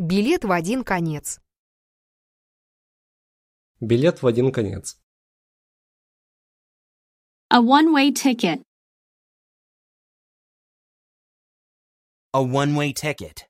Билет в один конец. Билет в один конец. A one-way ticket. A one-way ticket.